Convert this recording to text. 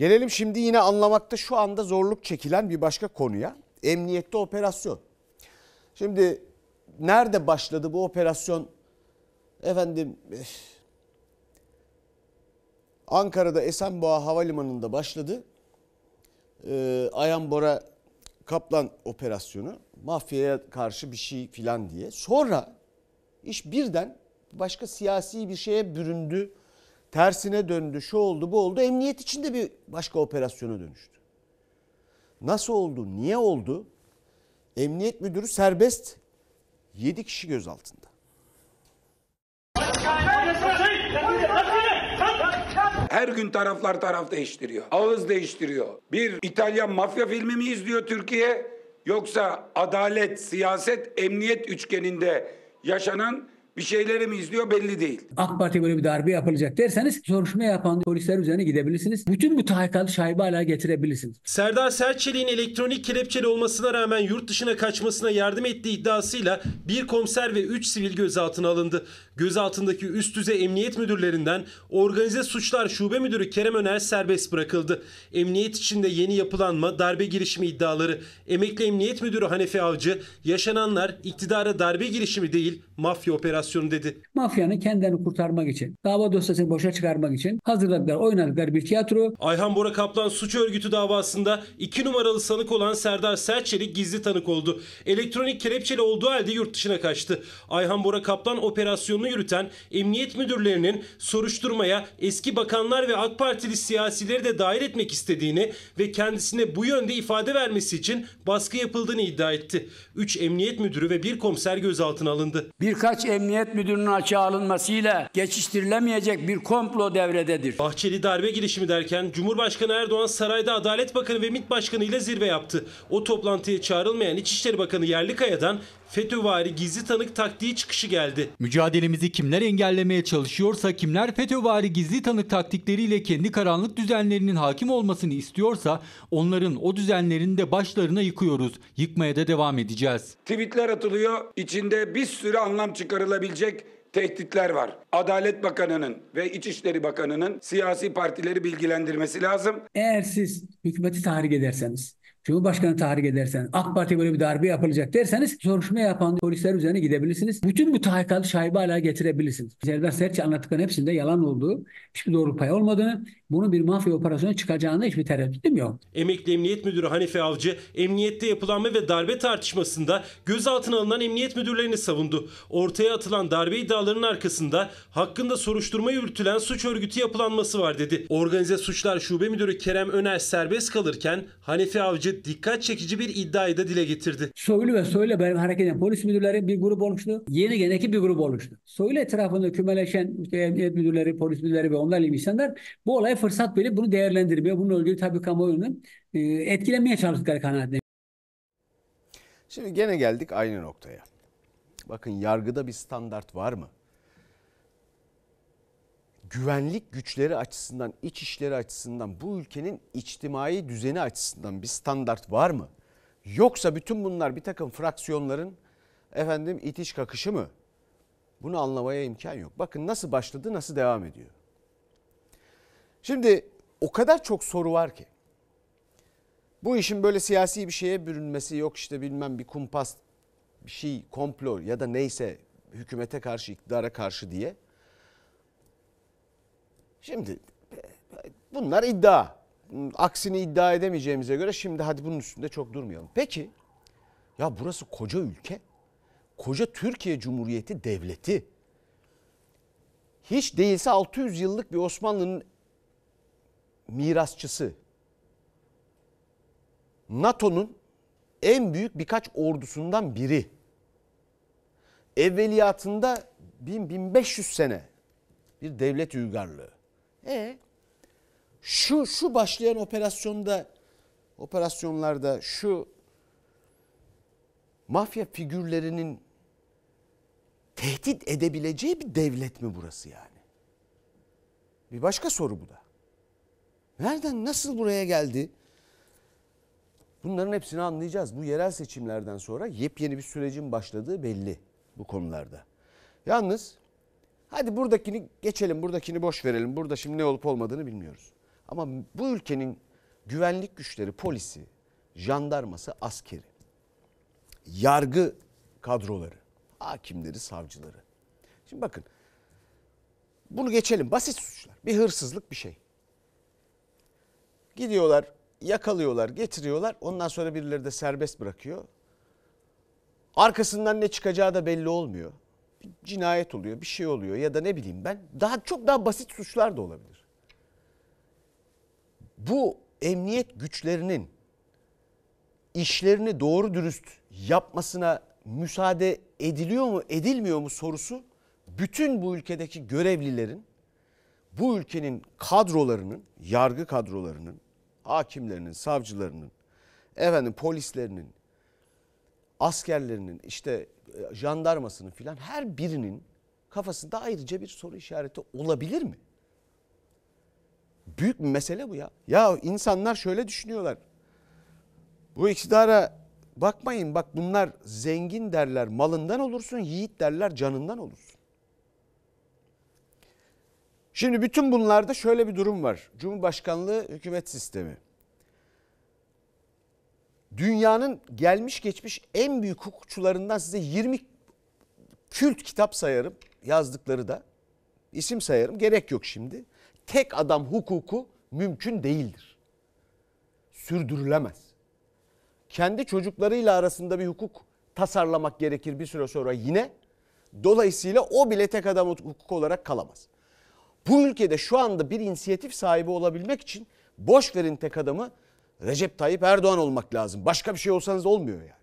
Gelelim şimdi yine anlamakta şu anda zorluk çekilen bir başka konuya. Emniyette operasyon. Şimdi nerede başladı bu operasyon? Efendim eh, Ankara'da Esenboğa Havalimanı'nda başladı. Ee, eh, Ayan Bora Kaplan operasyonu mafyaya karşı bir şey filan diye. Sonra iş birden başka siyasi bir şeye büründü tersine döndü, şu oldu, bu oldu. Emniyet içinde bir başka operasyona dönüştü. Nasıl oldu, niye oldu? Emniyet müdürü serbest 7 kişi gözaltında. Her gün taraflar taraf değiştiriyor. Ağız değiştiriyor. Bir İtalyan mafya filmi mi izliyor Türkiye? Yoksa adalet, siyaset, emniyet üçgeninde yaşanan bir şeyleri mi izliyor belli değil. AK Parti böyle bir darbe yapılacak derseniz soruşturma yapan polisler üzerine gidebilirsiniz. Bütün bu tahrikat şaibe hala getirebilirsiniz. Serdar Serçeli'nin elektronik kelepçeli olmasına rağmen yurt dışına kaçmasına yardım ettiği iddiasıyla bir komiser ve 3 sivil gözaltına alındı gözaltındaki üst düzey emniyet müdürlerinden Organize Suçlar Şube Müdürü Kerem Öner serbest bırakıldı. Emniyet içinde yeni yapılanma, darbe girişimi iddiaları, emekli emniyet müdürü Hanefi Avcı yaşananlar iktidara darbe girişimi değil mafya operasyonu dedi. Mafyanın kendini kurtarmak için, dava dosyasını boşa çıkarmak için hazırladıkları, oynadıkları bir tiyatro. Ayhan Bora Kaplan suç örgütü davasında iki numaralı sanık olan Serdar Serçelik gizli tanık oldu. Elektronik kelepçeli olduğu halde yurt dışına kaçtı. Ayhan Bora Kaplan operasyonunu yürüten emniyet müdürlerinin soruşturmaya eski bakanlar ve AK Partili siyasileri de dahil etmek istediğini ve kendisine bu yönde ifade vermesi için baskı yapıldığını iddia etti. 3 emniyet müdürü ve bir komiser gözaltına alındı. Birkaç emniyet müdürünün açığa alınmasıyla geçiştirilemeyecek bir komplo devrededir. Bahçeli darbe girişimi derken Cumhurbaşkanı Erdoğan sarayda Adalet Bakanı ve MİT Başkanı ile zirve yaptı. O toplantıya çağrılmayan İçişleri Bakanı Yerlikaya'dan FETÖ'vari gizli tanık taktiği çıkışı geldi. Mücadelemizi kimler engellemeye çalışıyorsa, kimler FETÖ'vari gizli tanık taktikleriyle kendi karanlık düzenlerinin hakim olmasını istiyorsa onların o düzenlerini de başlarına yıkıyoruz. Yıkmaya da devam edeceğiz. Tweetler atılıyor. İçinde bir sürü anlam çıkarılabilecek tehditler var. Adalet Bakanı'nın ve İçişleri Bakanı'nın siyasi partileri bilgilendirmesi lazım. Eğer siz hükümeti tahrik ederseniz, Cumhurbaşkanı tahrik ederseniz, AK Parti böyle bir darbe yapılacak derseniz soruşturma yapan polisler üzerine gidebilirsiniz. Bütün bu tahrikat şaibe hala getirebilirsiniz. Serdar Serçe anlattıkların hepsinde yalan olduğu, hiçbir doğru pay olmadığını, bunun bir mafya operasyonu çıkacağına hiçbir tereddütüm yok. Emekli Emniyet Müdürü Hanife Avcı, emniyette yapılanma ve darbe tartışmasında gözaltına alınan emniyet müdürlerini savundu. Ortaya atılan darbe iddialarının arkasında hakkında soruşturma yürütülen suç örgütü yapılanması var dedi. Organize Suçlar Şube Müdürü Kerem Öner serbest kalırken Hanife Avcı önce dikkat çekici bir iddiayı da dile getirdi. Söyle ve söyle benim hareket eden polis müdürleri bir grup olmuştu. Yeni geneki bir grup olmuştu. Söyle etrafında kümeleşen işte emniyet müdürleri, polis müdürleri ve onlarla ilgili insanlar bu olaya fırsat verip bunu değerlendirmiyor, bunun ilgili tabii kamuoyunun e, etkilemeye çalıştıkları kanaatinde. Şimdi gene geldik aynı noktaya. Bakın yargıda bir standart var mı? güvenlik güçleri açısından, iç işleri açısından, bu ülkenin içtimai düzeni açısından bir standart var mı? Yoksa bütün bunlar bir takım fraksiyonların efendim itiş kakışı mı? Bunu anlamaya imkan yok. Bakın nasıl başladı, nasıl devam ediyor. Şimdi o kadar çok soru var ki. Bu işin böyle siyasi bir şeye bürünmesi yok işte bilmem bir kumpas bir şey komplo ya da neyse hükümete karşı iktidara karşı diye Şimdi e, bunlar iddia. Aksini iddia edemeyeceğimize göre şimdi hadi bunun üstünde çok durmayalım. Peki ya burası koca ülke. Koca Türkiye Cumhuriyeti devleti. Hiç değilse 600 yıllık bir Osmanlı'nın mirasçısı. NATO'nun en büyük birkaç ordusundan biri. Evveliyatında 1000-1500 sene bir devlet uygarlığı. E şu şu başlayan operasyonda operasyonlarda şu mafya figürlerinin tehdit edebileceği bir devlet mi burası yani? Bir başka soru bu da. Nereden nasıl buraya geldi? Bunların hepsini anlayacağız. Bu yerel seçimlerden sonra yepyeni bir sürecin başladığı belli bu konularda. Yalnız Hadi buradakini geçelim, buradakini boş verelim. Burada şimdi ne olup olmadığını bilmiyoruz. Ama bu ülkenin güvenlik güçleri, polisi, jandarması, askeri, yargı kadroları, hakimleri, savcıları. Şimdi bakın bunu geçelim basit suçlar. Bir hırsızlık bir şey. Gidiyorlar, yakalıyorlar, getiriyorlar. Ondan sonra birileri de serbest bırakıyor. Arkasından ne çıkacağı da belli olmuyor cinayet oluyor, bir şey oluyor ya da ne bileyim ben daha çok daha basit suçlar da olabilir. Bu emniyet güçlerinin işlerini doğru dürüst yapmasına müsaade ediliyor mu, edilmiyor mu sorusu bütün bu ülkedeki görevlilerin bu ülkenin kadrolarının, yargı kadrolarının, hakimlerinin, savcılarının, efendim polislerinin, askerlerinin işte e, jandarmasının filan her birinin kafasında ayrıca bir soru işareti olabilir mi? Büyük bir mesele bu ya. Ya insanlar şöyle düşünüyorlar. Bu iktidara bakmayın bak bunlar zengin derler malından olursun, yiğit derler canından olursun. Şimdi bütün bunlarda şöyle bir durum var. Cumhurbaşkanlığı hükümet sistemi dünyanın gelmiş geçmiş en büyük hukukçularından size 20 kült kitap sayarım yazdıkları da isim sayarım gerek yok şimdi. Tek adam hukuku mümkün değildir. Sürdürülemez. Kendi çocuklarıyla arasında bir hukuk tasarlamak gerekir bir süre sonra yine. Dolayısıyla o bile tek adam hukuk olarak kalamaz. Bu ülkede şu anda bir inisiyatif sahibi olabilmek için boş verin tek adamı Recep Tayyip Erdoğan olmak lazım. Başka bir şey olsanız olmuyor yani.